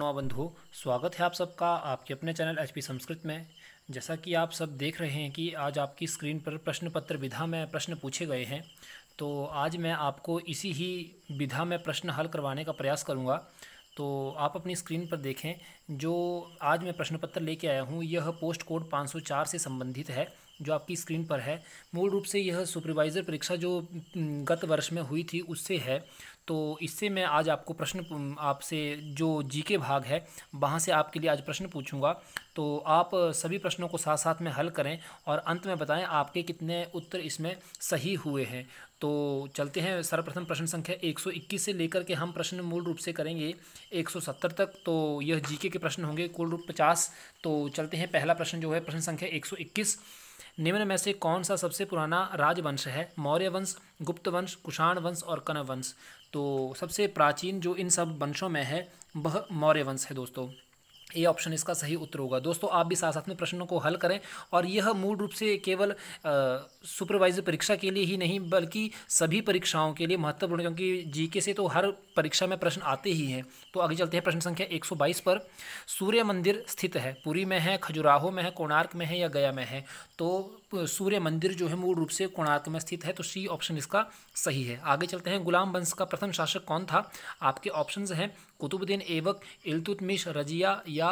नवा बंधु स्वागत है आप सबका आपके अपने चैनल एच पी संस्कृत में जैसा कि आप सब देख रहे हैं कि आज आपकी स्क्रीन पर प्रश्न पत्र विधा में प्रश्न पूछे गए हैं तो आज मैं आपको इसी ही विधा में प्रश्न हल करवाने का प्रयास करूंगा तो आप अपनी स्क्रीन पर देखें जो आज मैं प्रश्न पत्र लेके आया हूँ यह पोस्ट कोड पाँच से संबंधित है जो आपकी स्क्रीन पर है मूल रूप से यह सुपरवाइज़र परीक्षा जो गत वर्ष में हुई थी उससे है तो इससे मैं आज आपको प्रश्न आपसे जो जीके भाग है वहाँ से आपके लिए आज प्रश्न पूछूंगा तो आप सभी प्रश्नों को साथ साथ में हल करें और अंत में बताएं आपके कितने उत्तर इसमें सही हुए हैं तो चलते हैं सर्वप्रथम प्रश्न संख्या 121 से लेकर के हम प्रश्न मूल रूप से करेंगे 170 तक तो यह जीके के प्रश्न होंगे कुल रूप पचास तो चलते हैं पहला प्रश्न जो है प्रश्न संख्या एक निम्न में से कौन सा सबसे पुराना राजवंश है मौर्य वंश गुप्त वंश कुषाण वंश और कनव वंश तो सबसे प्राचीन जो इन सब वंशों में है वह मौर्य वंश है दोस्तों ये ऑप्शन इसका सही उत्तर होगा दोस्तों आप भी साथ साथ में प्रश्नों को हल करें और यह मूल रूप से केवल सुपरवाइजर परीक्षा के लिए ही नहीं बल्कि सभी परीक्षाओं के लिए महत्वपूर्ण क्योंकि जीके से तो हर परीक्षा में प्रश्न आते ही हैं तो आगे चलते हैं प्रश्न संख्या 122 पर सूर्य मंदिर स्थित है पुरी में है खजुराहो में है कोणार्क में है या गया में है तो सूर्य मंदिर जो है मूल रूप से कोणार्क में स्थित है तो सी ऑप्शन इसका सही है आगे चलते हैं गुलाम वंश का प्रथम शासक कौन था आपके ऑप्शन हैं कुतुबुद्दीन एवक इलतुतमिश रजिया या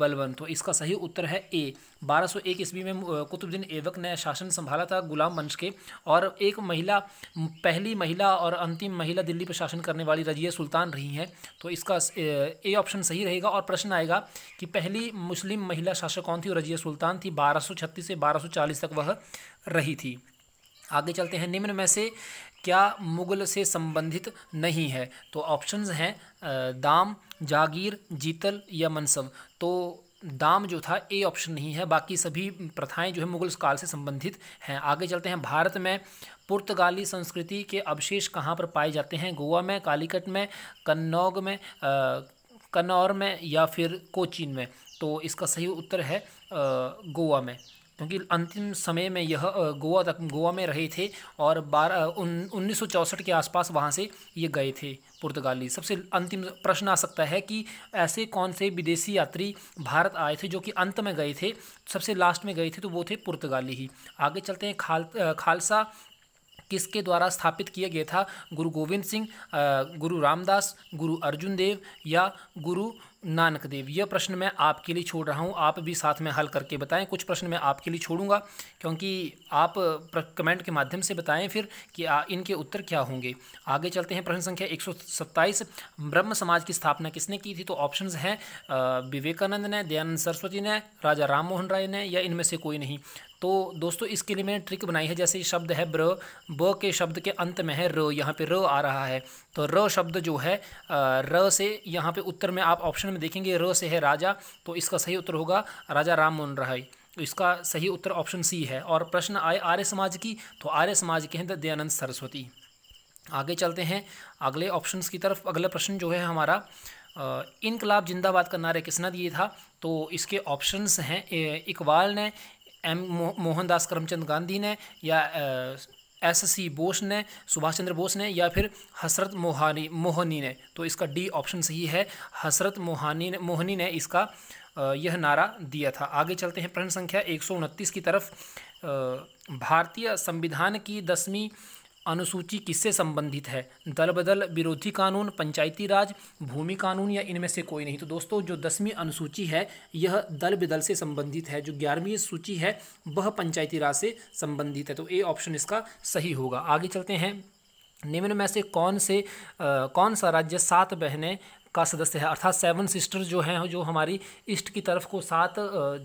बलबन तो इसका सही उत्तर है ए बारह सौ एक ईस्वी में कुतुबुद्दीन ऐबक ने शासन संभाला था गुलाम वंश के और एक महिला पहली महिला और अंतिम महिला दिल्ली पर शासन करने वाली रजिया सुल्तान रही हैं तो इसका ए ऑप्शन सही रहेगा और प्रश्न आएगा कि पहली मुस्लिम महिला शासक कौन थी रजिया सुल्तान थी बारह से बारह तक वह रही थी आगे चलते हैं निम्न में से क्या मुगल से संबंधित नहीं है तो ऑप्शंस हैं दाम जागीर जीतल या मनसब तो दाम जो था ए ऑप्शन नहीं है बाकी सभी प्रथाएं जो है मुगल काल से संबंधित हैं आगे चलते हैं भारत में पुर्तगाली संस्कृति के अवशेष कहाँ पर पाए जाते हैं गोवा में कालीकट में कन्नौग में कन्नौर में या फिर कोचीन में तो इसका सही उत्तर है गोवा में क्योंकि अंतिम समय में यह गोवा तक गोवा में रहे थे और बारह उन उन्नीस के आसपास वहाँ से ये गए थे पुर्तगाली सबसे अंतिम प्रश्न आ सकता है कि ऐसे कौन से विदेशी यात्री भारत आए थे जो कि अंत में गए थे सबसे लास्ट में गए थे तो वो थे पुर्तगाली ही आगे चलते हैं खाल खालसा किसके द्वारा स्थापित किया गया था गुरु गोविंद सिंह गुरु रामदास गुरु अर्जुन देव या गुरु नानक देव यह प्रश्न मैं आपके लिए छोड़ रहा हूँ आप भी साथ में हल करके बताएं कुछ प्रश्न मैं आपके लिए छोड़ूंगा क्योंकि आप कमेंट के माध्यम से बताएं फिर कि आ, इनके उत्तर क्या होंगे आगे चलते हैं प्रश्न संख्या 127 ब्रह्म समाज की स्थापना किसने की थी तो ऑप्शंस हैं विवेकानंद ने दयानंद सरस्वती ने राजा राम मोहन राय ने या इनमें से कोई नहीं तो दोस्तों इसके लिए मैंने ट्रिक बनाई है जैसे शब्द है ब्र ब के शब्द के अंत में है र यहाँ पे र आ रहा है तो र शब्द जो है र से यहाँ पे उत्तर में आप ऑप्शन में देखेंगे र से है राजा तो इसका सही उत्तर होगा राजा राम मोहन राय तो इसका सही उत्तर ऑप्शन सी है और प्रश्न आए आर्य समाज की तो आर्य समाज के हैं दयानंद सरस्वती आगे चलते हैं अगले ऑप्शन की तरफ अगला प्रश्न जो है हमारा इनकलाब जिंदाबाद का नारे किसने दिए था तो इसके ऑप्शंस हैं इकबाल ने एम मोहनदास करमचंद गांधी ने या एस सी बोस ने सुभाष चंद्र बोस ने या फिर हसरत मोहानी मोहनी ने तो इसका डी ऑप्शन सही है हसरत मोहानी ने मोहनी ने इसका यह नारा दिया था आगे चलते हैं प्रश्न संख्या एक की तरफ भारतीय संविधान की दसवीं अनुसूची किससे संबंधित है दल बदल विरोधी कानून पंचायती राज भूमि कानून या इनमें से कोई नहीं तो दोस्तों जो दसवीं अनुसूची है यह दल बदल से संबंधित है जो ग्यारहवीं सूची है वह पंचायती राज से संबंधित है तो ए ऑप्शन इसका सही होगा आगे चलते हैं निम्न में से कौन से आ, कौन सा राज्य सात बहनें का सदस्य है अर्थात सेवन सिस्टर जो हैं जो हमारी ईस्ट की तरफ को सात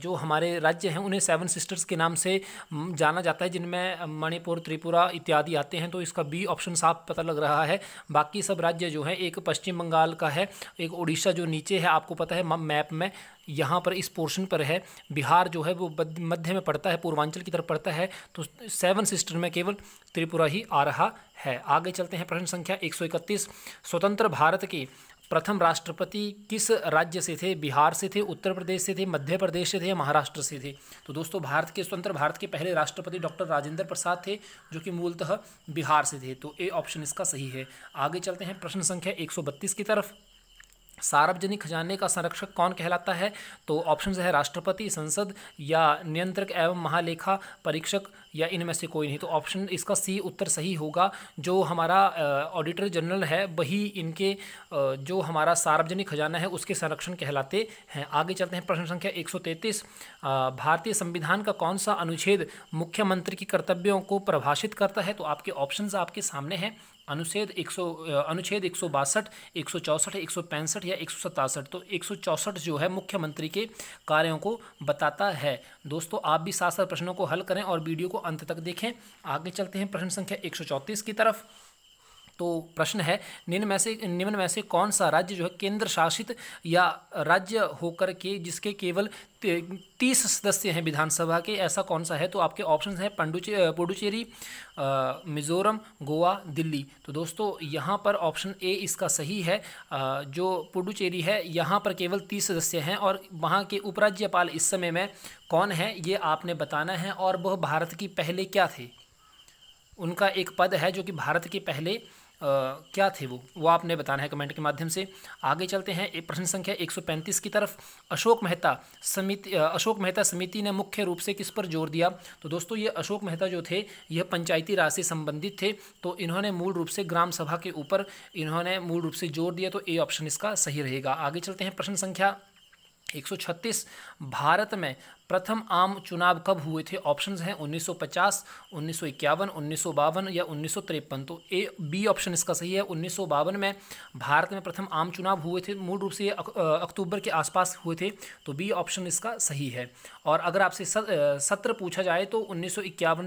जो हमारे राज्य हैं उन्हें सेवन सिस्टर्स के नाम से जाना जाता है जिनमें मणिपुर त्रिपुरा इत्यादि आते हैं तो इसका बी ऑप्शन साफ पता लग रहा है बाकी सब राज्य जो हैं एक पश्चिम बंगाल का है एक उड़ीसा जो नीचे है आपको पता है मैप में यहाँ पर इस पोर्शन पर है बिहार जो है वो मध्य में पड़ता है पूर्वांचल की तरफ पड़ता है तो सेवन सिस्टर में केवल त्रिपुरा ही आ रहा है आगे चलते हैं प्रश्न संख्या 131 स्वतंत्र भारत की प्रथम राष्ट्रपति किस राज्य से थे बिहार से थे उत्तर प्रदेश से थे मध्य प्रदेश से थे या महाराष्ट्र से थे तो दोस्तों भारत के स्वतंत्र भारत के पहले राष्ट्रपति डॉक्टर राजेंद्र प्रसाद थे जो कि मूलतः बिहार से थे तो ए ऑप्शन इसका सही है आगे चलते हैं प्रश्न संख्या 132 की तरफ सार्वजनिक खजाने का संरक्षक कौन कहलाता है तो ऑप्शन है राष्ट्रपति संसद या नियंत्रक एवं महालेखा परीक्षक या इनमें से कोई नहीं तो ऑप्शन इसका सी उत्तर सही होगा जो हमारा ऑडिटर जनरल है वही इनके जो हमारा सार्वजनिक खजाना है उसके संरक्षण कहलाते हैं आगे चलते हैं प्रश्न संख्या 133 भारतीय संविधान का कौन सा अनुच्छेद मुख्यमंत्री की कर्तव्यों को परिभाषित करता है तो आपके ऑप्शन आपके सामने हैं अनुच्छेद एक सौ अनुच्छेद एक सौ बासठ एक सौ चौसठ एक सौ पैंसठ या एक सौ सतासठ तो एक सौ चौसठ जो है मुख्यमंत्री के कार्यों को बताता है दोस्तों आप भी साथ साथ प्रश्नों को हल करें और वीडियो को अंत तक देखें आगे चलते हैं प्रश्न संख्या एक सौ चौंतीस की तरफ तो प्रश्न है निम्न में से निम्न में से कौन सा राज्य जो है केंद्र शासित या राज्य होकर के जिसके केवल तीस सदस्य हैं विधानसभा के ऐसा कौन सा है तो आपके ऑप्शन हैं पंडुचे पुडुचेरी मिज़ोरम गोवा दिल्ली तो दोस्तों यहाँ पर ऑप्शन ए इसका सही है आ, जो पुडुचेरी है यहाँ पर केवल तीस सदस्य हैं और वहाँ के उपराज्यपाल इस समय में कौन है ये आपने बताना है और वह भारत की पहले क्या थे उनका एक पद है जो कि भारत के पहले क्या थे वो वो आपने बताना है कमेंट के माध्यम से आगे चलते हैं प्रश्न संख्या 135 की तरफ अशोक मेहता समिति अशोक मेहता समिति ने मुख्य रूप से किस पर जोर दिया तो दोस्तों ये अशोक मेहता जो थे यह पंचायती राज से संबंधित थे तो इन्होंने मूल रूप से ग्राम सभा के ऊपर इन्होंने मूल रूप से जोर दिया तो ए ऑप्शन इसका सही रहेगा आगे चलते हैं प्रश्न संख्या 136 भारत में प्रथम आम चुनाव कब हुए थे ऑप्शंस हैं 1950, 1951, उन्नीस या उन्नीस तो ए बी ऑप्शन इसका सही है उन्नीस में भारत में प्रथम आम चुनाव हुए थे मूल रूप से अक्टूबर के आसपास हुए थे तो बी ऑप्शन इसका सही है और अगर आपसे सत्र पूछा जाए तो उन्नीस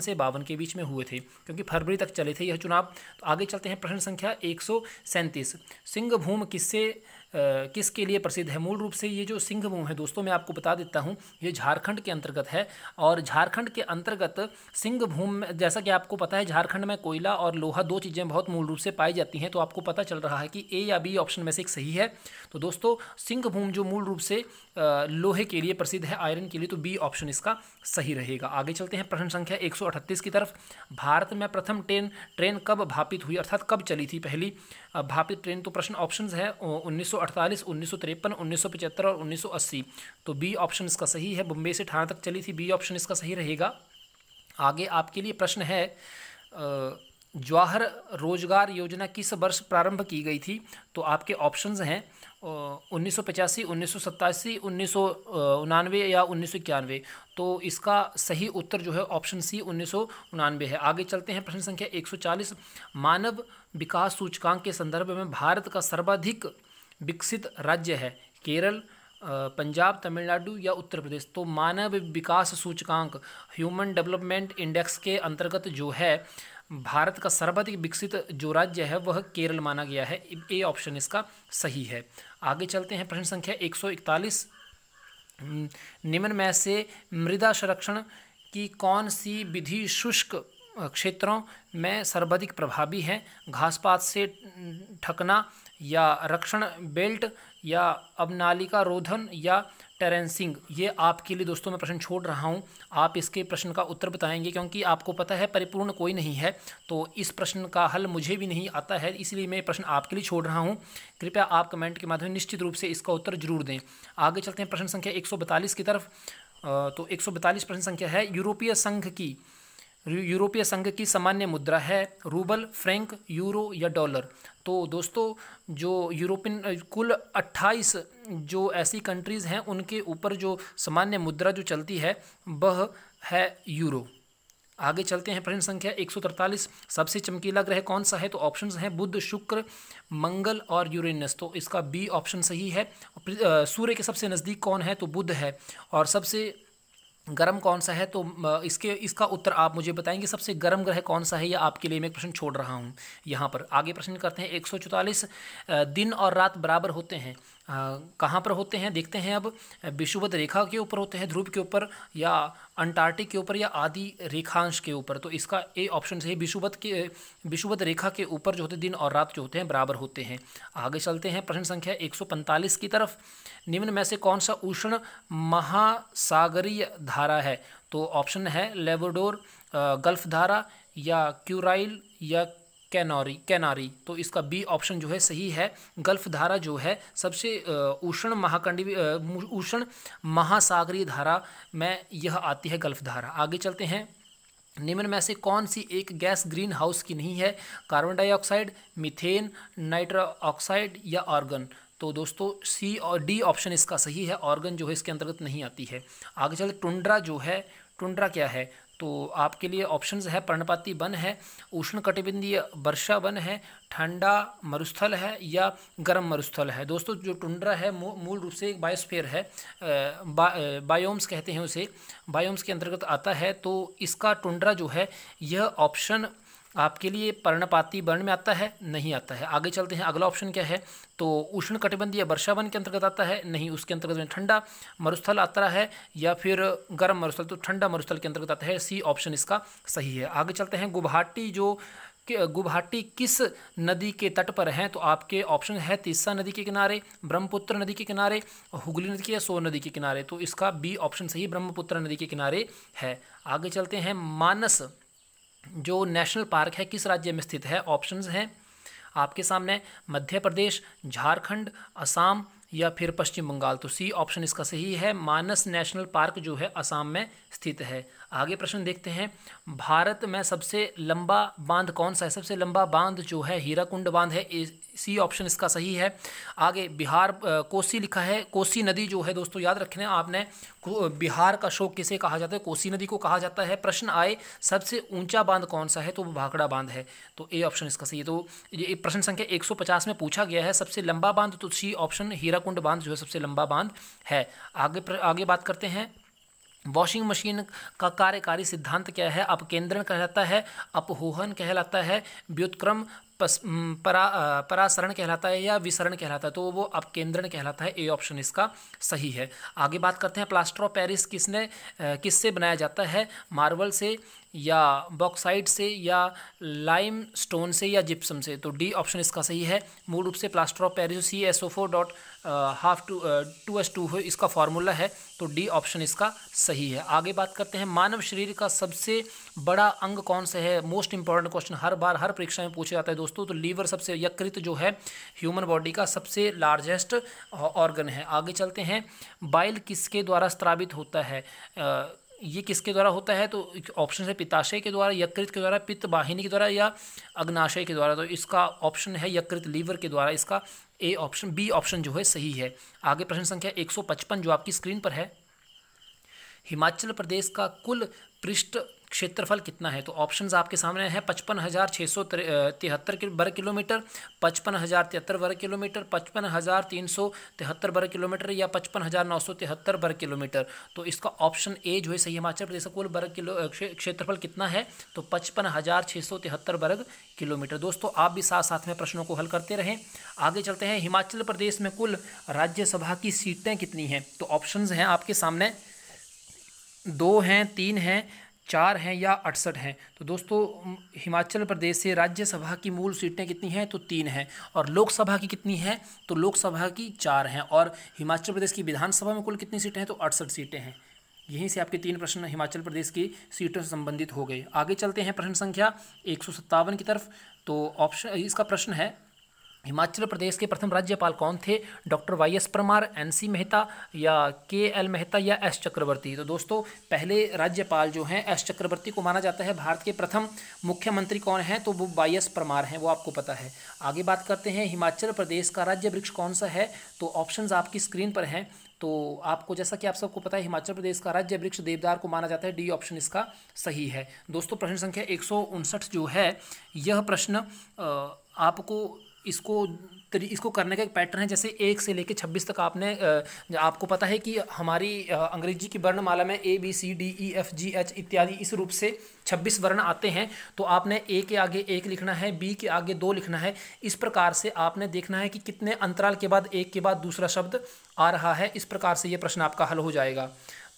से बावन के बीच में हुए थे क्योंकि फरवरी तक चले थे यह चुनाव तो आगे चलते हैं प्रश्न संख्या एक सौ सिंहभूम किससे किसके लिए प्रसिद्ध है मूल रूप से ये जो सिंहभूम है दोस्तों मैं आपको बता देता हूँ ये झारखंड के अंतर्गत है और झारखंड के अंतर्गत सिंहभूम जैसा कि आपको पता है झारखंड में कोयला और लोहा दो चीज़ें बहुत मूल रूप से पाई जाती हैं तो आपको पता चल रहा है कि ए या बी ऑप्शन में से एक सही है तो दोस्तों सिंहभूम जो मूल रूप से लोहे के लिए प्रसिद्ध है आयरन के लिए तो बी ऑप्शन इसका सही रहेगा आगे चलते हैं प्रश्न संख्या एक की तरफ भारत में प्रथम ट्रेन ट्रेन कब भापित हुई अर्थात कब चली थी पहली भापित ट्रेन तो प्रश्न ऑप्शंस है 1948, 1953, 1975 और 1980 तो बी ऑप्शन इसका सही है बम्बे से ठाणा तक चली थी बी ऑप्शन इसका सही रहेगा आगे आपके लिए प्रश्न है जवाहर रोजगार योजना किस वर्ष प्रारंभ की गई थी तो आपके ऑप्शंस हैं उन्नीस सौ पचासी उन्नीस सौ सत्तासी उन्नीस सौ या उन्नीस सौ इक्यानवे तो इसका सही उत्तर जो है ऑप्शन सी उन्नीस सौ है आगे चलते हैं प्रश्न संख्या एक सौ चालीस मानव विकास सूचकांक के संदर्भ में भारत का सर्वाधिक विकसित राज्य है केरल पंजाब तमिलनाडु या उत्तर प्रदेश तो मानव विकास सूचकांक ह्यूमन डेवलपमेंट इंडेक्स के अंतर्गत जो है भारत का सर्वाधिक विकसित जो राज्य है वह केरल माना गया है ए ऑप्शन इसका सही है आगे चलते हैं प्रश्न संख्या 141 निम्न में से मृदा संरक्षण की कौन सी विधि शुष्क क्षेत्रों में सर्वाधिक प्रभावी है घासपात से ठकना या रक्षण बेल्ट या नालिका रोधन या टेरेंसिंग ये आपके लिए दोस्तों मैं प्रश्न छोड़ रहा हूँ आप इसके प्रश्न का उत्तर बताएंगे क्योंकि आपको पता है परिपूर्ण कोई नहीं है तो इस प्रश्न का हल मुझे भी नहीं आता है इसलिए मैं प्रश्न आपके लिए छोड़ रहा हूँ कृपया आप कमेंट के माध्यम निश्चित रूप से इसका उत्तर जरूर दें आगे चलते हैं प्रश्न संख्या एक की तरफ तो एक प्रश्न संख्या है यूरोपीय संघ की यूरोपीय संघ की सामान्य मुद्रा है रूबल फ्रेंक यूरो या डॉलर तो दोस्तों जो यूरोपियन कुल 28 जो ऐसी कंट्रीज़ हैं उनके ऊपर जो सामान्य मुद्रा जो चलती है वह है यूरो आगे चलते हैं प्रश्न संख्या एक सबसे चमकीला ग्रह कौन सा है तो ऑप्शन हैं बुध शुक्र मंगल और यूरेनस तो इसका बी ऑप्शन सही है सूर्य के सबसे नज़दीक कौन है तो बुध है और सबसे गर्म कौन सा है तो इसके इसका उत्तर आप मुझे बताएंगे सबसे गर्म ग्रह कौन सा है या आपके लिए मैं प्रश्न छोड़ रहा हूँ यहाँ पर आगे प्रश्न करते हैं एक दिन और रात बराबर होते हैं कहाँ पर होते हैं देखते हैं अब विषुवत रेखा के ऊपर होते हैं ध्रुव के ऊपर या अंटार्कटिक के ऊपर या आदि रेखांश के ऊपर तो इसका ए ऑप्शन सही विषुवत के विषुवत रेखा के ऊपर जो होते दिन और रात जो होते हैं बराबर होते हैं आगे चलते हैं प्रश्न संख्या 145 की तरफ निम्न में से कौन सा उष्ण महासागरीय धारा है तो ऑप्शन है लेबोडोर गल्फ धारा या क्यूराइल या कैनोरी कैनारी तो इसका बी ऑप्शन जो है सही है गल्फ धारा जो है सबसे उष्ण महाकंडी उष्ण महासागरीय धारा में यह आती है गल्फ धारा आगे चलते हैं निम्न में से कौन सी एक गैस ग्रीन हाउस की नहीं है carbon dioxide methane nitro oxide या ऑर्गन तो दोस्तों सी और डी ऑप्शन इसका सही है ऑर्गन जो है इसके अंतर्गत नहीं आती है आगे चलते टुंड्रा जो है टुंड्रा क्या है तो आपके लिए ऑप्शन है पर्णपाती वन है उष्ण कटिबंधीय वर्षा वन है ठंडा मरुस्थल है या गर्म मरुस्थल है दोस्तों जो टुंड्रा है मूल रूप से एक बायोस्फेयर है बा, बायोम्स कहते हैं उसे बायोम्स के अंतर्गत आता है तो इसका टुंड्रा जो है यह ऑप्शन आपके लिए पर्णपाती वर्ण में आता है नहीं आता है आगे चलते हैं अगला ऑप्शन क्या है तो उष्ण कटिबंधीय वर्षा वन के अंतर्गत आता है नहीं उसके अंतर्गत में ठंडा मरुस्थल आता है या फिर गर्म मरुस्थल तो ठंडा मरुस्थल के अंतर्गत आता है सी ऑप्शन इसका सही है आगे चलते हैं गुवाहाटी जो गुवाहाटी किस नदी के तट पर हैं तो आपके ऑप्शन है तीसा नदी के किनारे ब्रह्मपुत्र नदी के किनारे हुगली नदी या सोन नदी के किनारे तो इसका बी ऑप्शन सही ब्रह्मपुत्र नदी के किनारे है आगे चलते हैं मानस जो नेशनल पार्क है किस राज्य में स्थित है ऑप्शंस हैं आपके सामने मध्य प्रदेश झारखंड असम या फिर पश्चिम बंगाल तो सी ऑप्शन इसका सही है मानस नेशनल पार्क जो है असम में स्थित है आगे प्रश्न देखते हैं भारत में सबसे लंबा बांध कौन सा है सबसे लंबा बांध जो है हीराकुंड बांध है सी ऑप्शन इसका सही है आगे बिहार कोसी लिखा है कोसी नदी जो है दोस्तों याद रखना आपने बिहार का शोक किसे कहा जाता है कोसी नदी को कहा जाता है प्रश्न आए सबसे ऊंचा बांध कौन सा है तो वो भाखड़ा बांध है तो ए ऑप्शन इसका सही है तो ये प्रश्न संख्या 150 में पूछा गया है सबसे लंबा बांध तो सी ऑप्शन हीराकुंड बांध जो है सबसे लंबा बांध है आगे आगे बात करते हैं वॉशिंग मशीन का कार्यकारी सिद्धांत क्या है अपकेंद्रण कहलाता है अपहोहन कहलाता है व्युत्क्रम परा परासरण कहलाता है या विसरण कहलाता है तो वो अपकेंद्रण कहलाता है ए ऑप्शन इसका सही है आगे बात करते हैं प्लास्टर ऑफ पेरिस किसने किससे बनाया जाता है मार्बल से या बॉक्साइट से या लाइम स्टोन से या जिप्सम से तो डी ऑप्शन इसका सही है मूल रूप से plaster of Paris C S O four dot half two two S two हो इसका फॉर्मूला है तो डी ऑप्शन इसका सही है आगे बात करते हैं मानव शरीर का सबसे बड़ा अंग कौन सा है मोस्ट इंपॉर्टेंट क्वेश्चन हर बार हर परीक्षा में पूछा जाता है दोस्तों तो लीवर सबसे यकृत जो है ह्यूमन बॉडी का सबसे लार्जेस्ट ऑर्गन uh, है आगे चलते हैं बाइल किसके द्वारा स्त्रावित होता है आ, uh, ये किसके द्वारा होता है तो ऑप्शन है पिताशय के द्वारा यकृत के द्वारा पित्त वाहिनी के द्वारा या अग्नाशय के द्वारा तो इसका ऑप्शन है यकृत लीवर के द्वारा इसका ए ऑप्शन बी ऑप्शन जो है सही है आगे प्रश्न संख्या 155 जो आपकी स्क्रीन पर है हिमाचल प्रदेश का कुल पृष्ठ क्षेत्रफल कितना है तो ऑप्शंस आपके सामने हैं पचपन हज़ार छः सौ तिहत्तर वर्ग किलोमीटर पचपन हज़ार तिहत्तर वर्ग किलोमीटर पचपन हज़ार तीन सौ तिहत्तर वर्ग किलोमीटर या पचपन हज़ार नौ सौ तिहत्तर वर्ग किलोमीटर तो इसका ऑप्शन ए जो है सही हिमाचल प्रदेश का कुल वर्ग किलो क्षेत्रफल कितना है तो पचपन हज़ार छः सौ तिहत्तर वर्ग किलोमीटर दोस्तों आप भी साथ साथ में प्रश्नों को हल करते रहें आगे चलते हैं हिमाचल प्रदेश में कुल राज्यसभा की सीटें कितनी हैं तो ऑप्शन हैं आपके सामने दो हैं तीन हैं चार हैं या अड़सठ हैं तो दोस्तों हिमाचल प्रदेश से राज्यसभा की मूल सीटें कितनी हैं तो तीन हैं और लोकसभा की कितनी हैं तो लोकसभा की चार हैं और हिमाचल प्रदेश की विधानसभा में कुल कितनी सीटें हैं तो अड़सठ सीटें हैं यहीं से आपके तीन प्रश्न हिमाचल प्रदेश की सीटों से संबंधित हो गए आगे चलते हैं प्रश्न संख्या एक की तरफ तो ऑप्शन इसका प्रश्न है हिमाचल प्रदेश के प्रथम राज्यपाल कौन थे doctor Y S Parmar N C Mehta या के एल मेहता या एस चक्रवर्ती तो दोस्तों पहले राज्यपाल जो हैं एस चक्रवर्ती को माना जाता है भारत के प्रथम मुख्यमंत्री कौन हैं तो वो वाई एस परमार हैं वो आपको पता है आगे बात करते हैं हिमाचल प्रदेश का राज्य वृक्ष कौन सा है तो ऑप्शन आपकी स्क्रीन पर हैं तो आपको जैसा कि आप सबको पता है हिमाचल प्रदेश का राज्य वृक्ष देवदार को माना जाता है डी ऑप्शन इसका सही है दोस्तों प्रश्न संख्या एक जो है यह प्रश्न आपको इसको इसको करने का एक पैटर्न है जैसे एक से लेकर छब्बीस तक आपने आपको पता है कि हमारी अंग्रेजी की वर्णमाला में A B C D E F G H इत्यादि इस रूप से छब्बीस वर्ण आते हैं तो आपने ए के आगे एक लिखना है बी के आगे दो लिखना है इस प्रकार से आपने देखना है कि कितने अंतराल के बाद एक के बाद दूसरा शब्द आ रहा है इस प्रकार से ये प्रश्न आपका हल हो जाएगा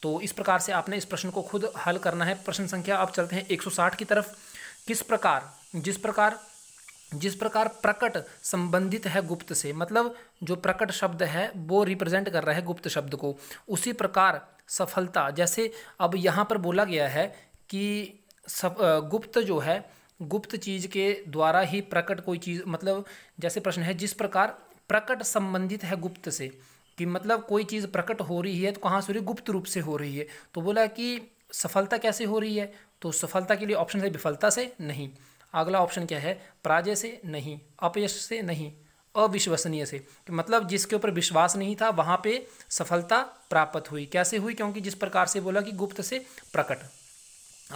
तो इस प्रकार से आपने इस प्रश्न को खुद हल करना है प्रश्न संख्या आप चलते हैं एक की तरफ किस प्रकार जिस प्रकार जिस प्रकार प्रकट संबंधित है गुप्त से मतलब जो प्रकट शब्द है वो रिप्रेजेंट कर रहा है गुप्त शब्द को उसी प्रकार सफलता जैसे अब यहाँ पर बोला गया है कि सब गुप्त जो है गुप्त चीज़ के द्वारा ही प्रकट कोई चीज़ मतलब जैसे प्रश्न है जिस प्रकार प्रकट संबंधित है गुप्त से कि मतलब कोई चीज़ प्रकट हो रही है तो कहाँ से हो रही गुप्त रूप से हो रही है तो बोला कि सफलता कैसे हो रही है तो सफलता के लिए ऑप्शन है विफलता से नहीं अगला ऑप्शन क्या है पराजय से नहीं अपयश से नहीं अविश्वसनीय से मतलब जिसके ऊपर विश्वास नहीं था वहाँ पे सफलता प्राप्त हुई कैसे हुई क्योंकि जिस प्रकार से बोला कि गुप्त से प्रकट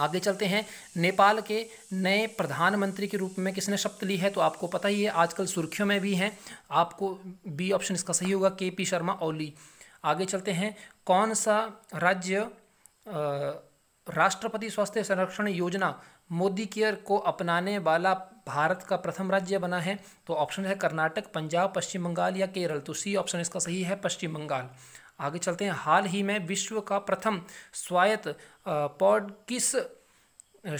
आगे चलते हैं नेपाल के नए प्रधानमंत्री के रूप में किसने शपथ ली है तो आपको पता ही है आजकल सुर्खियों में भी हैं आपको बी ऑप्शन इसका सही होगा के पी शर्मा ओली आगे चलते हैं कौन सा राज्य राष्ट्रपति स्वास्थ्य संरक्षण योजना मोदी केयर को अपनाने वाला भारत का प्रथम राज्य बना है तो ऑप्शन है कर्नाटक पंजाब पश्चिम बंगाल या केरल तो सी ऑप्शन इसका सही है पश्चिम बंगाल आगे चलते हैं हाल ही में विश्व का प्रथम स्वायत्त पॉड किस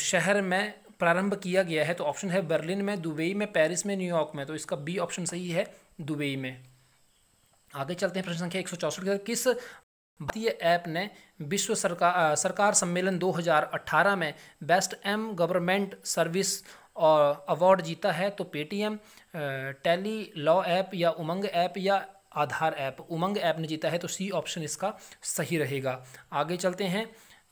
शहर में प्रारंभ किया गया है तो ऑप्शन है बर्लिन में दुबई में पेरिस में न्यूयॉर्क में तो इसका बी ऑप्शन सही है दुबई में आगे चलते हैं प्रश्न संख्या एक सौ चौसठ किस भारतीय ऐप ने विश्व सरकार सरकार सम्मेलन 2018 में बेस्ट एम गवर्नमेंट सर्विस और अवार्ड जीता है तो पेटीएम टेली लॉ ऐप या उमंग ऐप या आधार ऐप उमंग ऐप ने जीता है तो सी ऑप्शन इसका सही रहेगा आगे चलते हैं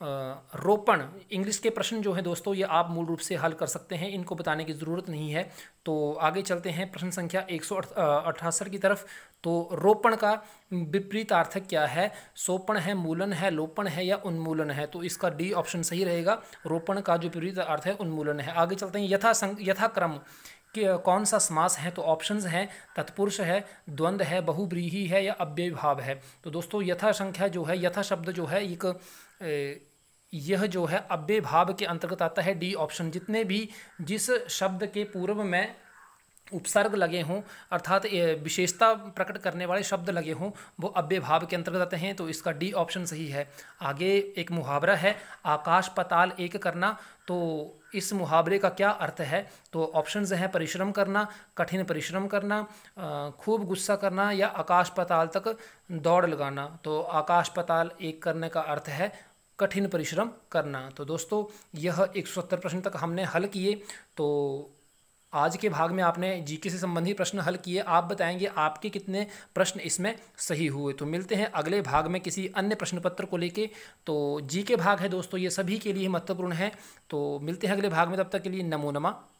रोपण इंग्लिश के प्रश्न जो हैं दोस्तों ये आप मूल रूप से हल कर सकते हैं इनको बताने की ज़रूरत नहीं है तो आगे चलते हैं प्रश्न संख्या एक सौ की तरफ तो रोपण का विपरीत अर्थक क्या है सोपण है मूलन है लोपण है या उन्मूलन है तो इसका डी ऑप्शन सही रहेगा रोपण का जो विपरीत अर्थ है उन्मूलन है आगे चलते हैं यथा यथाक्रम यथाक्रम कौन सा समास है तो ऑप्शंस हैं तत्पुरुष है द्वंद्व है बहुब्रीही है या अव्यय भाव है तो दोस्तों यथा संख्या जो है यथा शब्द जो है एक यह जो है अव्यय भाव के अंतर्गत आता है डी ऑप्शन जितने भी जिस शब्द के पूर्व में उपसर्ग लगे हों अर्थात विशेषता प्रकट करने वाले शब्द लगे हों वो अव्य भाव के अंतर्गत आते हैं तो इसका डी ऑप्शन सही है आगे एक मुहावरा है आकाश पताल एक करना तो इस मुहावरे का क्या अर्थ है तो ऑप्शंस हैं परिश्रम करना कठिन परिश्रम करना खूब गुस्सा करना या आकाश पताल तक दौड़ लगाना तो आकाश पताल एक करने का अर्थ है कठिन परिश्रम करना तो दोस्तों यह एक प्रश्न तक हमने हल किए तो आज के भाग में आपने जीके से संबंधित प्रश्न हल किए आप बताएंगे आपके कितने प्रश्न इसमें सही हुए तो मिलते हैं अगले भाग में किसी अन्य प्रश्न पत्र को लेके तो जीके भाग है दोस्तों ये सभी के लिए महत्वपूर्ण है तो मिलते हैं अगले भाग में तब तक के लिए नमो नमा